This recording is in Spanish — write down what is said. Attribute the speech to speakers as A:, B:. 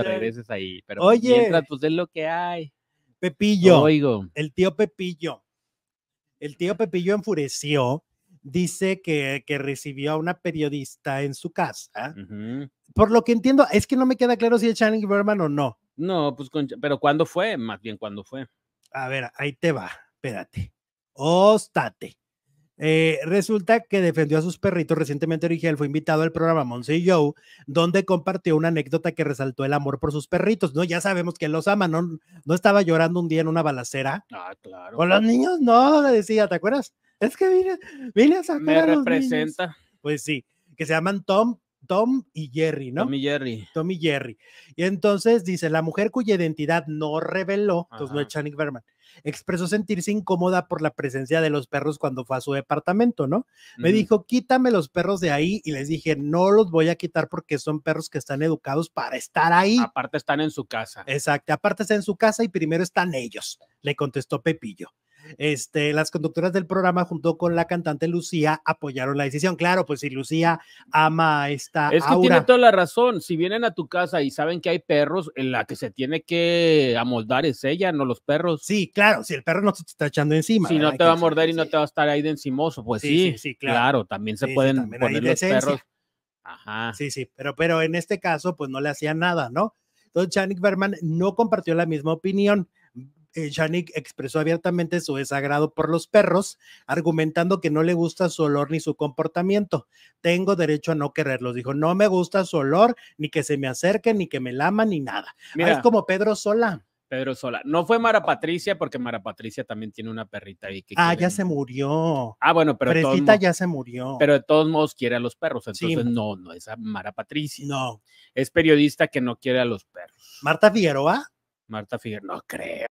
A: regreses ahí.
B: Pero pues, Oye. mientras, pues es lo que hay. Pepillo. Oigo. El tío Pepillo. El tío Pepillo enfureció. Dice que, recibió a una periodista en su casa. Por lo que entiendo, es que no me queda claro si es Channing Berman o no.
A: No, pues, con, pero ¿cuándo fue? Más bien, cuando fue? A ver, ahí
B: te va. Espérate. Ostate. Eh, resulta que defendió a sus perritos. Recientemente Origel fue invitado al programa Monse y Joe, donde compartió una anécdota que resaltó el amor por sus perritos. No, ya sabemos que los ama, ¿no? estaba llorando un día en una balacera. Ah, claro. Con los niños, no, le decía, ¿te acuerdas? Es que vine, a sacar representa. Pues sí, que se llaman Tom, Tom y Jerry, ¿no? Tom y Jerry. Tom y Jerry. Y entonces dice, la mujer cuya identidad no reveló, entonces no es Channing Berman, expresó sentirse incómoda por la presencia de los perros cuando fue a su departamento, ¿no? Me dijo, quítame los perros de ahí y les dije, no los voy a quitar porque son perros que están educados para estar ahí. Aparte están en su casa. Exacto, aparte están en su casa y primero están ellos, le contestó Pepillo. Este, las conductoras del programa junto con la cantante Lucía apoyaron la decisión. Claro, pues si Lucía ama esta Es que tiene
A: toda la razón. Si vienen a tu casa y saben que hay perros, en la que se tiene que amoldar es ella, no los perros. Sí, claro,
B: si el perro no se te está echando encima. Si no te va a morder y no te va a estar ahí de encimoso, pues sí. Sí, claro. también se pueden poner los perros. Ajá. Sí, sí, pero, pero en este caso, pues no le hacían nada, ¿no? Entonces, Chanik Berman no compartió la misma opinión eh, expresó abiertamente su desagrado por los perros, argumentando que no le gusta su olor ni su comportamiento. Tengo derecho a no quererlos. Dijo, no me gusta su olor, ni que se me acerquen, ni que me laman, ni nada. Ah, es como Pedro Sola.
A: Pedro Sola. No fue Mara Patricia, porque Mara Patricia también tiene una perrita ahí. Que ah, ya
B: se murió. Ah, bueno, pero. ya se murió. Pero de
A: todos modos quiere a los perros. Entonces, no, no es Mara Patricia. No. Es periodista que no quiere a los perros. Marta Figueroa. Marta Figueroa, no creo.